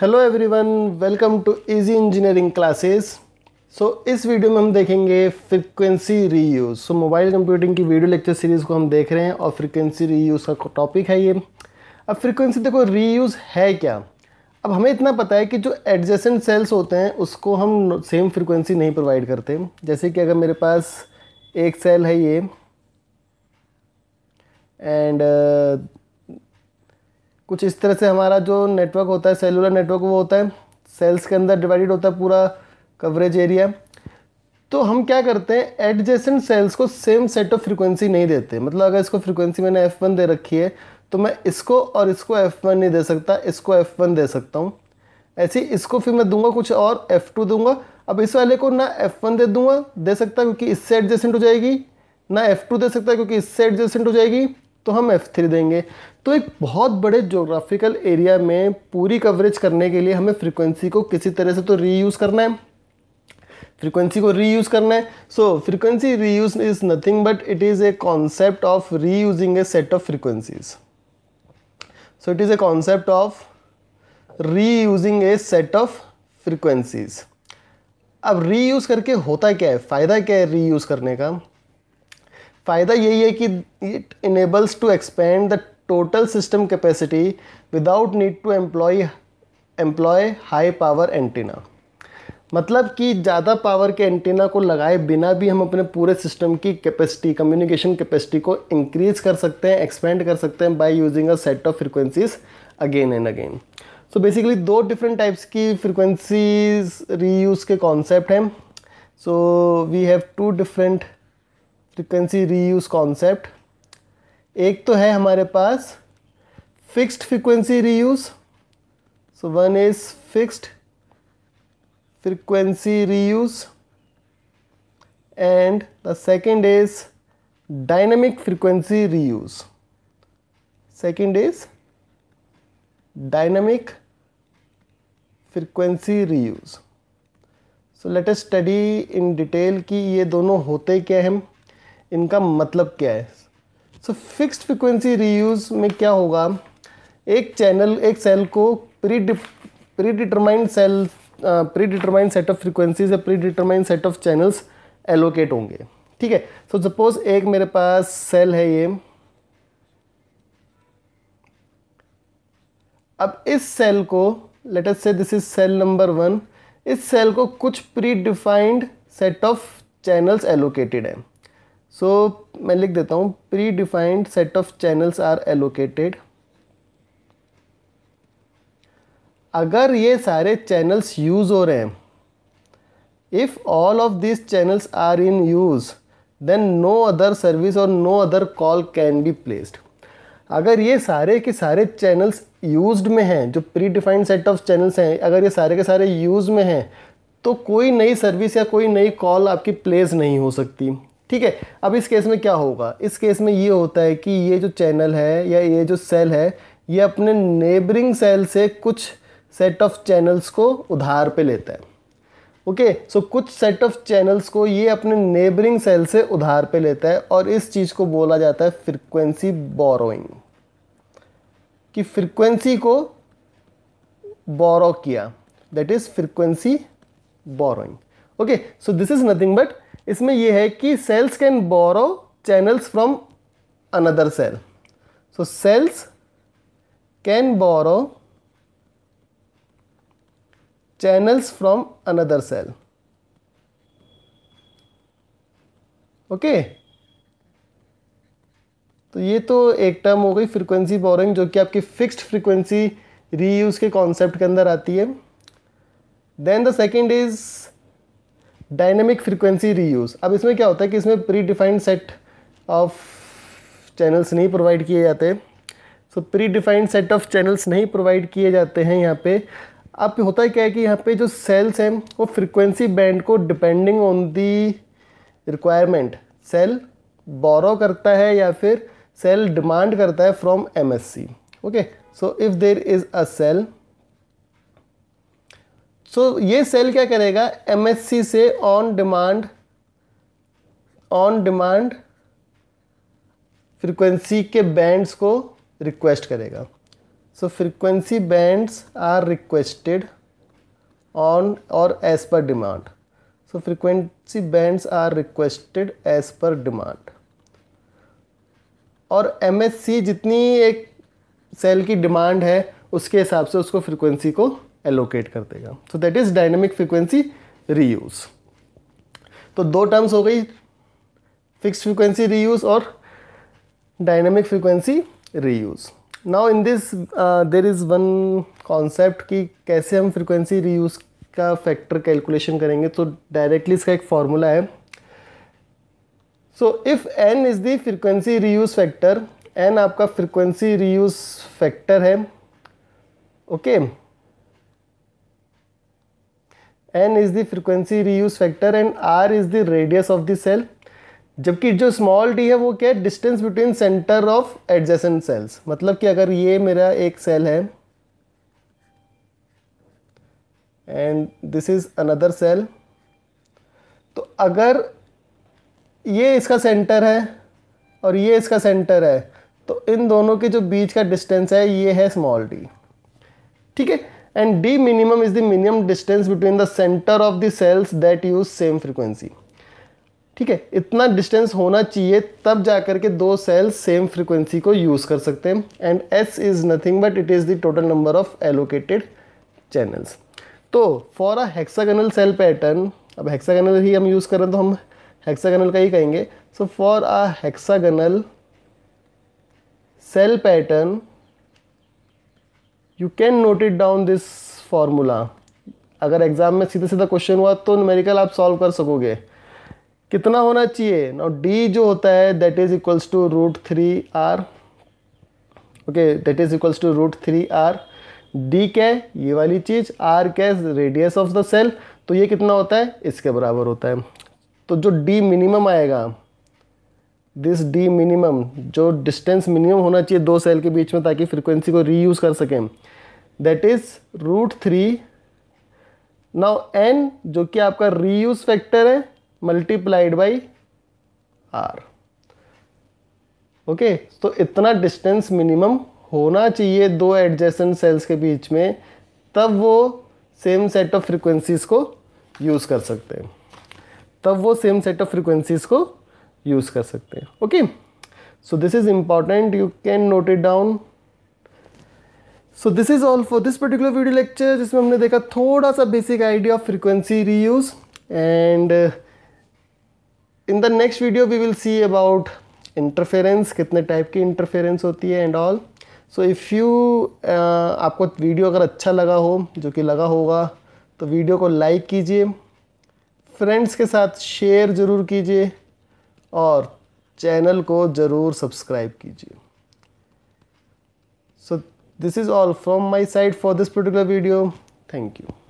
Hello everyone welcome to easy engineering classes so इस video में हम देखेंगे frequency reuse so mobile computing की वीडियो लेक्चर सीरीज़ को हम देख रहे हैं और फ्रीक्वेंसी रीयूज का टॉपिक है ये अब फ्रीक्वेंसी देखो रीयूज है क्या अब हमें इतना पता है कि जो एडजेसेंट सेल्स होते हैं उसको हम सेम फ्रिक्वेंसी नहीं प्रोवाइड करते जैसे कि अगर मेरे पास एक सेल है ये एंड uh, कुछ इस तरह से हमारा जो नेटवर्क होता है सेलुलर नेटवर्क वो होता है सेल्स के अंदर डिवाइडेड होता है पूरा कवरेज एरिया तो हम क्या करते हैं एडजेसेंट सेल्स को सेम सेट ऑफ फ्रीक्वेंसी नहीं देते मतलब अगर इसको फ्रीक्वेंसी मैंने एफ़ वन दे रखी है तो मैं इसको और इसको एफ़ वन नहीं दे सकता इसको एफ़ वन दे सकता हूँ ऐसे इसको फिर मैं दूंगा कुछ और एफ़ टू दूंगा अब इस वाले को ना एफ़ वन दे दूंगा दे सकता क्योंकि इससे एडजेसेंट हो जाएगी ना एफ़ टू दे सकता है क्योंकि इससे एडजेसेंट हो जाएगी तो हम एफ़ थ्री देंगे तो एक बहुत बड़े जोग्राफिकल एरिया में पूरी कवरेज करने के लिए हमें फ्रिक्वेंसी को किसी तरह से तो रीयूज़ करना है फ्रीक्वेंसी को रीयूज़ करना है so frequency reuse is nothing but it is a concept of reusing a set of frequencies so it is a concept of reusing a set of frequencies अब रीयूज़ करके होता क्या है फ़ायदा क्या है रीयूज़ करने का फ़ायदा यही है कि it enables to expand the total system capacity without need to employ employ high power antenna मतलब कि ज़्यादा पावर के एंटीना को लगाए बिना भी हम अपने पूरे सिस्टम की कैपेसिटी कम्युनिकेशन कैपेसिटी को इंक्रीज कर सकते हैं एक्सपेंड कर सकते हैं by using a set of frequencies again and again so basically दो डिफरेंट टाइप्स की फ्रिक्वेंसीज रीयूज़ के कॉन्सेप्ट हैं so we have two different frequency reuse concept एक तो है हमारे पास fixed frequency reuse so one is fixed frequency reuse and the second is dynamic frequency reuse second is dynamic frequency reuse so let us study in detail कि ये दोनों होते क्या हैं इनका मतलब क्या है सो फिक्स्ड फ्रिक्वेंसी रीयूज में क्या होगा एक चैनल एक सेल को pre predetermined cell predetermined set of frequencies या predetermined set of channels allocate होंगे ठीक है सो सपोज एक मेरे पास सेल है ये अब इस सेल को let us say this is cell number one इस सेल को कुछ predefined set of channels allocated है सो so, मैं लिख देता हूँ predefined set of channels are allocated अगर ये सारे चैनल्स यूज़ हो रहे हैं if all of this channels are in use then no other service और no other call can be placed अगर ये सारे के सारे चैनल्स यूज्ड में हैं जो predefined set of channels हैं अगर ये सारे के सारे यूज़ में हैं तो कोई नई सर्विस या कोई नई कॉल आपकी प्लेस नहीं हो सकती ठीक है अब इस केस में क्या होगा इस केस में ये होता है कि ये जो चैनल है या ये जो सेल है ये अपने नेबरिंग सेल से कुछ सेट ऑफ चैनल्स को उधार पे लेता है ओके okay, सो so कुछ सेट ऑफ चैनल्स को ये अपने नेबरिंग सेल से उधार पे लेता है और इस चीज़ को बोला जाता है फ्रिक्वेंसी बोरोइंग कि फ्रिक्वेंसी को बोरो किया that is frequency borrowing okay so this is nothing but इसमें यह है कि cells can borrow channels from another cell so cells can borrow channels from another cell okay तो ये तो एक टर्म हो गई फ्रीक्वेंसी बोरिंग जो कि आपकी फिक्स्ड फ्रीक्वेंसी रीयूज के कॉन्सेप्ट के अंदर आती है then the second is dynamic frequency reuse अब इसमें क्या होता है कि इसमें predefined set of channels नहीं प्रोवाइड किए जाते सो predefined set of channels नहीं प्रोवाइड किए जाते हैं यहाँ पे अब होता है क्या है कि यहाँ पे जो सेल्स हैं वो फ्रिक्वेंसी बैंड को depending on the requirement cell borrow करता है या फिर सेल डिमांड करता है from MSC okay so if there is a cell so so, ये सेल क्या करेगा एमएससी से on demand on demand frequency के बैंड्स को रिक्वेस्ट करेगा so frequency bands are requested on और as per demand so frequency bands are requested as per demand और एम जितनी एक सेल की डिमांड है उसके हिसाब से उसको फ्रिक्वेंसी को एलोकेट कर देगा so that is dynamic frequency reuse तो दो टर्म्स हो गई फिक्स फ्रिक्वेंसी रीयूज और dynamic frequency reuse now in this there is one concept कि कैसे हम फ्रिक्वेंसी रीयूज का फैक्टर कैलकुलेशन करेंगे तो डायरेक्टली इसका एक फॉर्मूला है so if N is the frequency reuse factor N आपका फ्रिक्वेंसी रीयूज फैक्टर है okay okay? N is the frequency reuse factor and R is the radius of the cell जबकि जो small D है वो क्या है distance between center of adjacent cells मतलब कि अगर ये मेरा एक सेल है and this is another cell तो अगर ये इसका सेंटर है और ये इसका सेंटर है तो इन दोनों के जो बीच का डिस्टेंस है ये है स्मॉल डी ठीक है and d minimum is the minimum distance between the center of the cells that use same frequency ठीक है इतना डिस्टेंस होना चाहिए तब जा कर के दो सेल्स सेम फ्रीक्वेंसी को यूज़ कर सकते हैं and S is nothing but it is the total number of allocated channels तो for a hexagonal cell pattern अब हेक्सागोनल ही हम यूज़ करें तो हम हेक्सागोनल का ही कहेंगे so for a hexagonal cell pattern you can note it down this formula अगर एग्ज़ाम में सीधा सीधा क्वेश्चन हुआ तो न्यूमेरिकल आप सॉल्व कर सकोगे कितना होना चाहिए नाउ डी जो होता है that is equals to root three R okay that is equals to root three R D क्या है ये वाली चीज़ आर क्या है रेडियस ऑफ द सेल तो ये कितना होता है इसके बराबर होता है तो जो डी मिनिमम आएगा दिस डी मिनिमम जो डिस्टेंस मिनिमम होना चाहिए दो सेल के बीच में ताकि फ्रिक्वेंसी को री कर सकें that is root three now N जो कि आपका री फैक्टर है मल्टीप्लाइड बाई आर ओके तो इतना डिस्टेंस मिनिमम होना चाहिए दो एडजेसेंट सेल्स के बीच में तब वो सेम सेट ऑफ फ्रिक्वेंसीज़ को यूज़ कर सकते हैं तब वो सेम सेट ऑफ फ्रिक्वेंसीज़ को यूज़ कर सकते हैं okay so this is important you can note it down so this is all for this particular video lecture जिसमें हमने देखा थोड़ा सा basic idea of frequency reuse and in the next video we will see about interference कितने type की interference होती है and all so if you आपको वीडियो अगर अच्छा लगा हो जो कि लगा होगा तो वीडियो को लाइक कीजिए फ्रेंड्स के साथ शेयर ज़रूर कीजिए और चैनल को ज़रूर सब्सक्राइब कीजिए so this is all from my side for this particular video thank you